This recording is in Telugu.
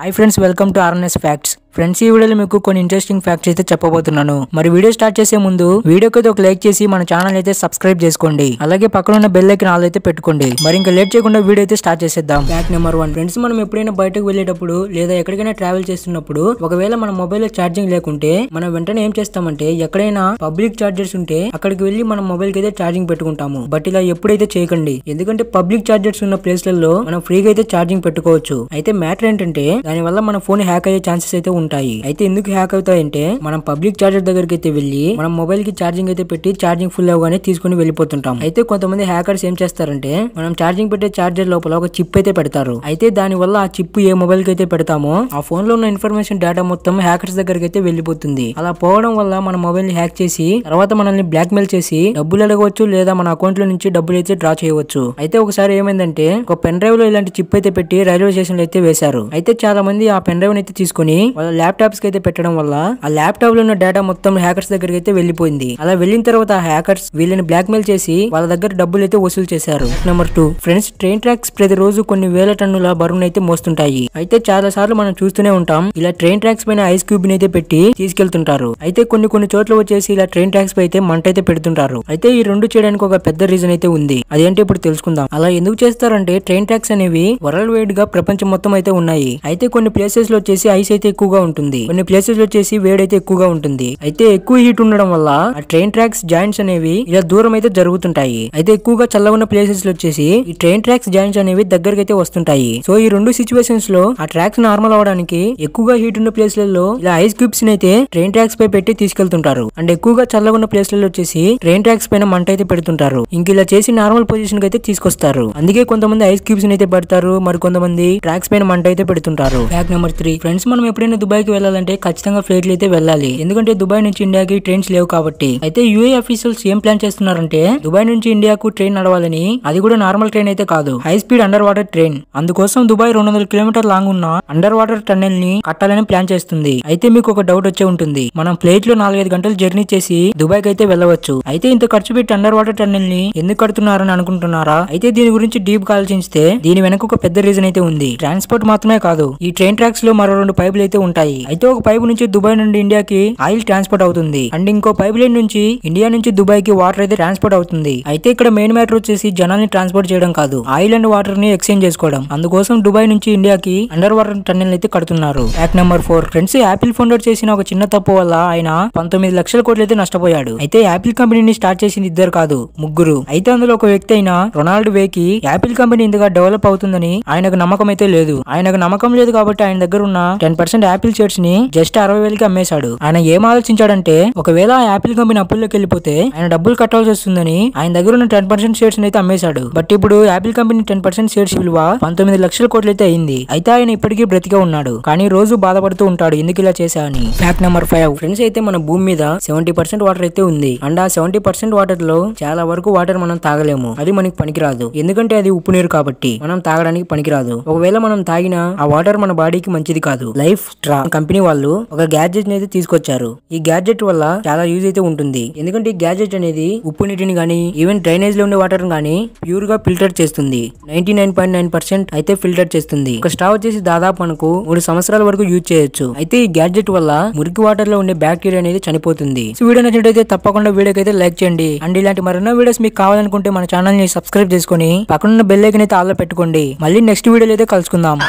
hi friends welcome to RNS facts friends ఈ వీడియోలో మీకు కొన్ని ఇంట్రెస్టింగ్ ఫ్యాక్ట్స్ అయితే చెప్పబోతున్నాను మరి వీడియో స్టార్ట్ చేసే ముందు వీడియోకి ఒక లైక్ చేసి మన ఛానల్ అయితే సబ్స్క్రైబ్ చేసుకోండి అలాగే పక్కన ఉన్న బెల్ ఐకన్ ఆల్ అయితే పెట్టుకోండి మరి ఇంకా లేట్ చేయకుండా వీడియో అయితే స్టార్ట్ చేసేద్దాం ఫ్యాక్ట్ నెంబర్ వన్ ఫ్రెండ్స్ మనం ఎప్పుడైనా బయటకు వెళ్ళేటప్పుడు లేదా ఎక్కడికైనా ట్రావెల్ చేస్తున్నప్పుడు ఒకవేళ మన మొబైల్ లో ఛార్జింగ్ లేకుంటే మనం వెంటనే ఏం చేస్తామంటే ఎక్కడైనా పబ్లిక్ ఛార్జర్స్ ఉంటే అక్కడికి వెళ్ళి మన మొబైల్ కి అయితే ఛార్జింగ్ పెట్టుకుంటాము బట్ ఇలా ఎప్పుడైతే చేయకండి ఎందుకంటే పబ్లిక్ ఛార్జర్స్ ఉన్న ప్లేస్లలో మనం ఫ్రీగా అయితే ఛార్జింగ్ పెట్టుకోవచ్చు అయితే మ్యాటర్ ఏంటంటే దానివల్ల మన ఫోన్ హ్యాక్ అయ్యే ఛాన్సెస్ అయితే ఉంటాయి అయితే ఎందుకు హ్యాక్ అవుతాయంటే మనం పబ్లిక్ చార్జర్ దగ్గరికి అయితే వెళ్ళి మనం మొబైల్ కి ఛార్జింగ్ అయితే పెట్టి ఛార్జింగ్ ఫుల్ అవగానే తీసుకుని వెళ్ళిపోతుంటాం అయితే కొంతమంది హ్యాకర్స్ ఏం చేస్తారంటే మనం ఛార్జింగ్ పెట్టే చార్జర్ లోపల ఒక చిప్ అయితే పెడతారు అయితే దాని వల్ల ఆ చిప్ ఏ మొబైల్ కి అయితే పెడతామో ఆ ఫోన్ లో ఉన్న ఇన్ఫర్మేషన్ డేటా మొత్తం హ్యాకర్స్ దగ్గరికి అయితే వెళ్ళిపోతుంది అలా పోవడం వల్ల మన మొబైల్ ని హ్యాక్ చేసి తర్వాత మనల్ని బ్లాక్ మెయిల్ చేసి డబ్బులు అడగవచ్చు లేదా మన అకౌంట్ లో నుంచి డబ్బులు అయితే డ్రా చేయవచ్చు అయితే ఒకసారి ఏమైందంటే ఒక పెన్ డ్రైవ్ లో ఇలాంటి చిప్ అయితే పెట్టి రైల్వే స్టేషన్ లో అయితే వేశారు అయితే చాలా చాలా మంది ఆ పెన్ డ్రైవ్ అయితే తీసుకుని వాళ్ళ ల్యాప్టాప్స్ కి అయితే పెట్టడం వల్ల ఆ ల్యాప్టాప్ లో ఉన్న డేటా మొత్తం హ్యాకర్స్ దగ్గరికి అయితే వెళ్లిపోయింది అలా వెళ్ళిన తర్వాత ఆ హ్యాకర్స్ వీళ్ళని బ్లాక్ మెయిల్ చేసి వాళ్ళ దగ్గర డబ్బులు అయితే వసూలు చేశారు number two friends train tracks ప్రతి రోజు కొన్ని వేల టన్నుల బరువును అయితే మోస్తుంటాయి అయితే చాలా సార్లు మనం చూస్తూనే ఉంటాం ఇలా ట్రైన్ ట్రాక్స్ పైన ఐస్ క్యూబ్ ని అయితే పెట్టి తీసుకెళ్తుంటారు అయితే కొన్ని కొన్ని చోట్ల వచ్చేసి ఇలా ట్రైన్ ట్రాక్స్ పై అయితే మంట అయితే పెడుతుంటారు అయితే ఈ రెండు చేయడానికి ఒక పెద్ద రీజన్ అయితే ఉంది అదేంటి ఇప్పుడు తెలుసుకుందాం అలా ఎందుకు చేస్తారంటే ట్రైన్ ట్రాక్స్ అనేవి వరల్డ్ వైడ్ గా ప్రపంచం మొత్తం అయితే ఉన్నాయి అయితే అయితే కొన్ని ప్లేసెస్ లో వచ్చేసి ఐస్ అయితే ఎక్కువగా ఉంటుంది కొన్ని ప్లేసెస్ లో వచ్చేసి వేడైతే ఎక్కువగా ఉంటుంది అయితే ఎక్కువ హీట్ ఉండడం వల్ల ఆ ట్రైన్ ట్రాక్స్ జాయింట్స్ అనేవి ఇలా దూరం అయితే జరుగుతుంటాయి అయితే ఎక్కువగా చల్లగా ఉన్న ప్లేసెస్ లో వచ్చేసి ఈ ట్రైన్ ట్రాక్స్ జాయింట్స్ అనేవి దగ్గరకి అయితే వస్తుంటాయి సో ఈ రెండు సిచ్యువేషన్స్ లో ఆ ట్రాక్స్ నార్మల్ అవడానికి ఎక్కువగా హీట్ ఉన్న ప్లేస్లలో ఇలా ఐస్ క్యూబ్స్ అయితే ట్రైన్ ట్రాక్స్ పై పెట్టి తీసుకెళ్తుంటారు అండ్ ఎక్కువగా చల్లగా ఉన్న ప్లేస్లలో వచ్చేసి ట్రైన్ ట్రాక్స్ పైన మంట అయితే పెడుతుంటారు ఇంక ఇలా చేసి నార్మల్ పొజిషన్ అయితే తీసుకొస్తారు అందుకే కొంతమంది ఐస్ క్యూబ్స్ అయితే పెడతారు మరి కొంతమంది ట్రాక్స్ పైన మంట అయితే పెడుతుంటారు చేశారు ఫ్యాక్ నెంబర్ త్రీ ఫ్రెండ్స్ మనం ఎప్పుడైనా దుబాయ్ కి వెళ్ళాలంటే ఖచ్చితంగా ఫ్లైట్లు అయితే వెళ్ళాలి ఎందుకంటే దుబాయ్ నుంచి ఇండియాకి ట్రైన్స్ లేవు కాబట్టి అయితే యూఏ అఫీషియల్స్ ఏం ప్లాన్ చేస్తున్నారంటే దుబాయ్ నుంచి ఇండియాకు ట్రైన్ నడవాలని అది కూడా నార్మల్ ట్రైన్ అయితే కాదు high speed under water train అందుకోసం దుబాయ్ రెండు వందల కిలోమీటర్ లాంగ్ ఉన్న అండర్ వాటర్ టన్నెల్ ని కట్టాలని ప్లాన్ చేస్తుంది అయితే మీకు ఒక డౌట్ వచ్చే ఉంటుంది మనం ఫ్లైట్ లో నాలుగైదు గంటలు జర్నీ చేసి దుబాయ్ కి అయితే వెళ్ళవచ్చు అయితే ఇంత ఖర్చు పెట్టి అండర్ వాటర్ టన్నెల్ ని ఎందుకు కడుతున్నారని అనుకుంటున్నారా అయితే దీని గురించి డీప్ గా దీని వెనక ఒక పెద్ద రీజన్ అయితే ఉంది ట్రాన్స్పోర్ట్ మాత్రమే కాదు ఈ ట్రైన్ ట్రాక్స్ లో మరో రెండు పైపులు అయితే ఉంటాయి అయితే ఒక పైపు నుంచి దుబాయ్ నుండి ఇండియాకి ఆయిల్ ట్రాన్స్పోర్ట్ అవుతుంది అండ్ ఇంకో పైప్ లైన్ నుంచి ఇండియా నుంచి దుబాయ్ కి వాటర్ అయితే ట్రాన్స్పోర్ట్ అవుతుంది అయితే ఇక్కడ మెయిన్ మ్యాటర్ వచ్చేసి జనాల్ని ట్రాన్స్పోర్ట్ చేయడం కాదు ఆయిల్ అండ్ వాటర్ ని ఎక్స్చేంజ్ చేసుకోవడం అందుకోసం దుబాయ్ నుంచి ఇండియాకి అండర్ వాటర్ టన్నెల్ అయితే కడుతున్నారు fact number four friends Apple founder చేసిన ఒక చిన్న తప్పు వల్ల ఆయన పంతొమ్మిది లక్షల కోట్లు అయితే నష్టపోయాడు అయితే ఆపిల్ కంపెనీని స్టార్ట్ చేసింది ఇద్దరు కాదు ముగ్గురు అయితే అందులో ఒక వ్యక్తి అయిన రొనాల్డ్ వేకి ఆపిల్ కంపెనీ ఇంతగా డెవలప్ అవుతుందని ఆయనకు నమ్మకం అయితే లేదు ఆయనకు నమ్మకం లేదు కాబట్టి ఆయన దగ్గర ఉన్న టెన్ పర్సెంట్ యాపిల్ షేర్స్ ని జస్ట్ అరవై వేలకి అమ్మేశాడు ఆయన ఏం ఆలోచించాడంటే ఒకవేళ ఆ యాపిల్ కంపెనీ అప్పుల్లోకి వెళ్ళిపోతే ఆయన డబ్బులు కట్టాల్సి వస్తుందని ఆయన దగ్గర ఉన్న టెన్ పర్సెంట్ షేర్స్ అయితే అమ్మేశాడు బట్ ఇప్పుడు Apple company ten percent shares విలువ పంతొమ్మిది లక్షల కోట్లు అయితే అయింది అయితే ఆయన ఇప్పటికీ బ్రతికే ఉన్నాడు కానీ రోజు బాధపడుతూ ఉంటాడు ఎందుకు ఇలా చేశా అని ఫ్యాక్ట్ నెంబర్ ఫైవ్ ఫ్రెండ్స్ అయితే మన భూమి మీద సెవెంటీ పర్సెంట్ వాటర్ అయితే ఉంది అండ్ ఆ సెవెంటీ పర్సెంట్ వాటర్ లో చాలా వరకు వాటర్ మనం తాగలేము అది మనకి పనికిరాదు ఎందుకంటే అది ఉప్పు నీరు కాబట్టి మనం తాగడానికి పనికిరాదు ఒకవేళ మనం తాగిన ఆ వాటర్ వాటర్ మన బాడీకి మంచిది కాదు లైఫ్ స్ట్రా కంపెనీ వాళ్ళు ఒక గ్యాడ్జెట్ అయితే తీసుకొచ్చారు ఈ గ్యాడ్జెట్ వల్ల చాలా యూజ్ అయితే ఉంటుంది ఎందుకంటే ఈ గ్యాడ్జెట్ అనేది ఉప్పు నీటిని గానీ ఈవెన్ డ్రైనేజ్ లో ఉండే వాటర్ గానీ ప్యూర్ గా ఫిల్టర్ చేస్తుంది నైన్టీ అయితే ఫిల్టర్ చేస్తుంది ఒక స్ట్రా వచ్చేసి దాదాపు మనకు మూడు సంవత్సరాల వరకు యూజ్ చేయొచ్చు అయితే ఈ గ్యాడ్జెట్ వల్ల మురికి వాటర్ లో ఉండే బ్యాక్టీరియా అనేది చనిపోతుంది సో వీడియో నచ్చినట్టు తప్పకుండా వీడియోకి అయితే లైక్ చేయండి అండ్ ఇలాంటి మరెన్నో వీడియోస్ మీకు కావాలనుకుంటే మన ఛానల్ ని సబ్స్క్రైబ్ చేసుకుని పక్కనున్న బెల్లైకి అయితే ఆల్లో పెట్టుకోండి మళ్ళీ నెక్స్ట్ వీడియోలో అయితే కలుసుకుందాం